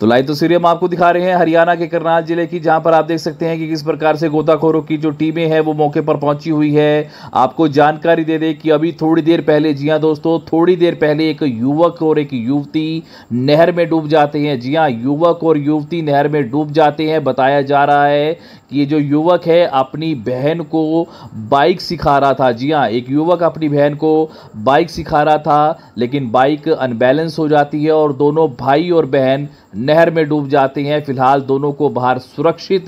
तो लाइव तस्वीरें हम आपको दिखा रहे हैं हरियाणा के करनाल जिले की जहां पर आप देख सकते हैं कि किस प्रकार से गोताखोरों की जो टीमें हैं वो मौके पर पहुंची हुई है आपको जानकारी दे दें कि अभी थोड़ी देर पहले जी हां दोस्तों थोड़ी देर पहले एक युवक और एक युवती नहर में डूब जाते हैं जी हां युवक और युवती नहर में डूब जाते हैं बताया जा रहा है कि ये जो युवक है अपनी बहन को बाइक सिखा रहा था जी हाँ एक युवक अपनी बहन को बाइक सिखा रहा था लेकिन बाइक अनबैलेंस हो जाती है और दोनों भाई और बहन नहर में डूब जाते हैं फिलहाल दोनों को बाहर सुरक्षित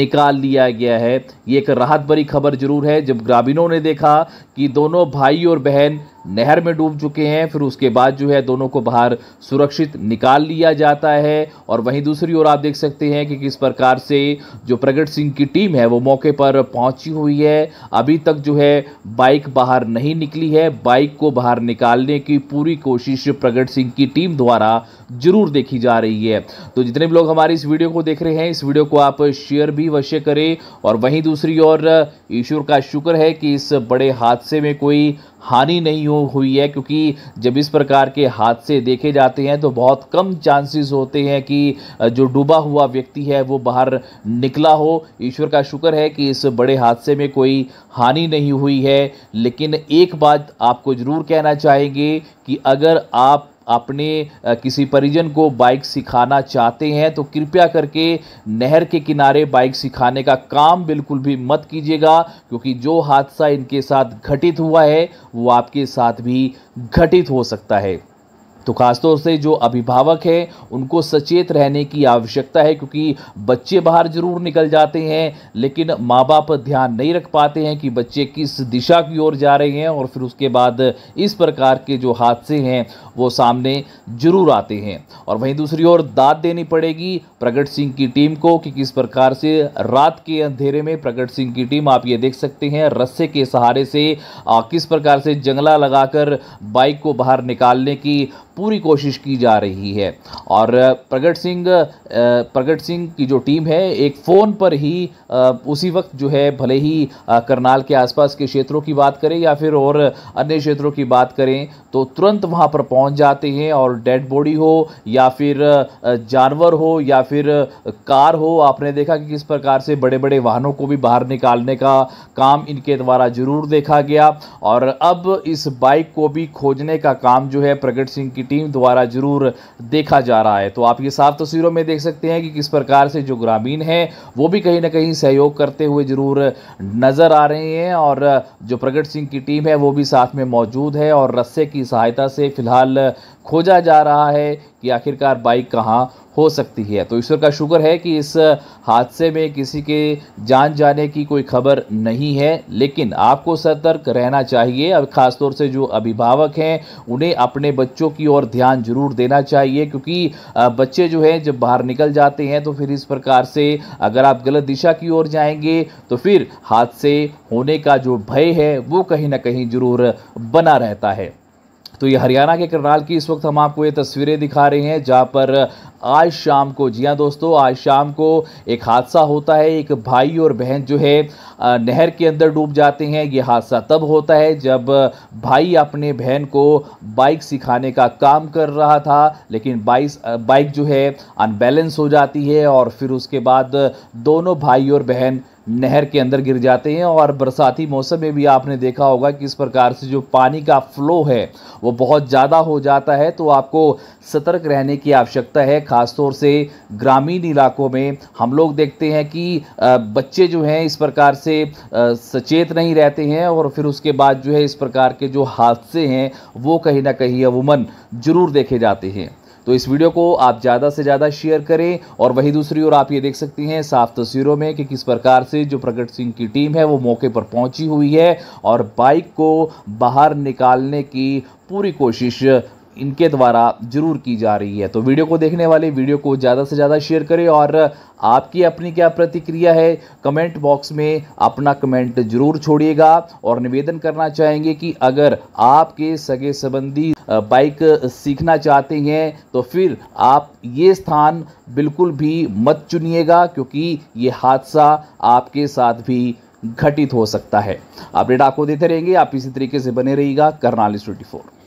निकाल लिया गया है ये एक राहत भरी खबर जरूर है जब ग्रामीणों ने देखा कि दोनों भाई और बहन नहर में डूब चुके हैं फिर उसके बाद जो है दोनों को बाहर सुरक्षित निकाल लिया जाता है और वहीं दूसरी ओर आप देख सकते हैं कि किस प्रकार से जो प्रगट सिंह की टीम है वो मौके पर पहुंची हुई है अभी तक जो है बाइक बाहर नहीं निकली है बाइक को बाहर निकालने की पूरी कोशिश प्रगट सिंह की टीम द्वारा जरूर देखी जा रही है तो जितने भी लोग हमारी इस वीडियो को देख रहे हैं इस वीडियो को आप शेयर भी अवश्य करें और वहीं दूसरी ओर ईश्वर का शुक्र है कि इस बड़े हादसे में कोई हानि नहीं हो हुई है क्योंकि जब इस प्रकार के हादसे देखे जाते हैं तो बहुत कम चांसेस होते हैं कि जो डूबा हुआ व्यक्ति है वो बाहर निकला हो ईश्वर का शुक्र है कि इस बड़े हादसे में कोई हानि नहीं हुई है लेकिन एक बात आपको ज़रूर कहना चाहेंगे कि अगर आप अपने किसी परिजन को बाइक सिखाना चाहते हैं तो कृपया करके नहर के किनारे बाइक सिखाने का काम बिल्कुल भी मत कीजिएगा क्योंकि जो हादसा इनके साथ घटित हुआ है वो आपके साथ भी घटित हो सकता है तो ख़ासतौर से जो अभिभावक हैं उनको सचेत रहने की आवश्यकता है क्योंकि बच्चे बाहर ज़रूर निकल जाते हैं लेकिन माँ बाप ध्यान नहीं रख पाते हैं कि बच्चे किस दिशा की ओर जा रहे हैं और फिर उसके बाद इस प्रकार के जो हादसे हैं वो सामने ज़रूर आते हैं और वहीं दूसरी ओर दाद देनी पड़ेगी प्रगट सिंह की टीम को कि किस प्रकार से रात के अंधेरे में प्रगट सिंह की टीम आप ये देख सकते हैं रस्से के सहारे से किस प्रकार से जंगला लगाकर बाइक को बाहर निकालने की पूरी कोशिश की जा रही है और प्रगट सिंह प्रगट सिंह की जो टीम है एक फ़ोन पर ही उसी वक्त जो है भले ही करनाल के आसपास के क्षेत्रों की बात करें या फिर और अन्य क्षेत्रों की बात करें तो तुरंत वहां पर पहुंच जाते हैं और डेड बॉडी हो या फिर जानवर हो या फिर कार हो आपने देखा कि किस प्रकार से बड़े बड़े वाहनों को भी बाहर निकालने का काम इनके द्वारा जरूर देखा गया और अब इस बाइक को भी खोजने का काम जो है प्रगट सिंह की टीम द्वारा जरूर देखा जा रहा है तो आप ये साफ तस्वीरों में देख सकते हैं कि किस प्रकार से जो ग्रामीण हैं वो भी कहीं ना कहीं सहयोग करते हुए ज़रूर नज़र आ रहे हैं और जो प्रगट सिंह की टीम है वो भी साथ में मौजूद है और रस्से की सहायता से फ़िलहाल खोजा जा रहा है कि आखिरकार बाइक कहाँ हो सकती है तो ईश्वर का शुक्र है कि इस हादसे में किसी के जान जाने की कोई खबर नहीं है लेकिन आपको सतर्क रहना चाहिए अब ख़ासतौर से जो अभिभावक हैं उन्हें अपने बच्चों की ओर ध्यान जरूर देना चाहिए क्योंकि बच्चे जो हैं जब बाहर निकल जाते हैं तो फिर इस प्रकार से अगर आप गलत दिशा की ओर जाएंगे तो फिर हादसे होने का जो भय है वो कहीं ना कहीं ज़रूर बना रहता है तो ये हरियाणा के करनाल की इस वक्त हम आपको ये तस्वीरें दिखा रहे हैं जहाँ पर आज शाम को जी हाँ दोस्तों आज शाम को एक हादसा होता है एक भाई और बहन जो है नहर के अंदर डूब जाते हैं ये हादसा तब होता है जब भाई अपने बहन को बाइक सिखाने का काम कर रहा था लेकिन बाइक बाइक जो है अनबैलेंस हो जाती है और फिर उसके बाद दोनों भाई और बहन नहर के अंदर गिर जाते हैं और बरसाती मौसम में भी आपने देखा होगा कि इस प्रकार से जो पानी का फ्लो है वो बहुत ज़्यादा हो जाता है तो आपको सतर्क रहने की आवश्यकता है ख़ासतौर से ग्रामीण इलाकों में हम लोग देखते हैं कि बच्चे जो हैं इस प्रकार से सचेत नहीं रहते हैं और फिर उसके बाद जो है इस प्रकार के जो हादसे हैं वो कहीं ना कहीं अमूमन ज़रूर देखे जाते हैं तो इस वीडियो को आप ज़्यादा से ज़्यादा शेयर करें और वहीं दूसरी ओर आप ये देख सकती हैं साफ तस्वीरों में कि किस प्रकार से जो प्रगट सिंह की टीम है वो मौके पर पहुंची हुई है और बाइक को बाहर निकालने की पूरी कोशिश इनके द्वारा ज़रूर की जा रही है तो वीडियो को देखने वाले वीडियो को ज़्यादा से ज़्यादा शेयर करें और आपकी अपनी क्या प्रतिक्रिया है कमेंट बॉक्स में अपना कमेंट जरूर छोड़िएगा और निवेदन करना चाहेंगे कि अगर आपके सगे संबंधी बाइक सीखना चाहते हैं तो फिर आप ये स्थान बिल्कुल भी मत चुनिएगा क्योंकि ये हादसा आपके साथ भी घटित हो सकता है अपडेट आपको देते रहेंगे आप इसी तरीके से बने रहिएगा करनाली ट्वेंटी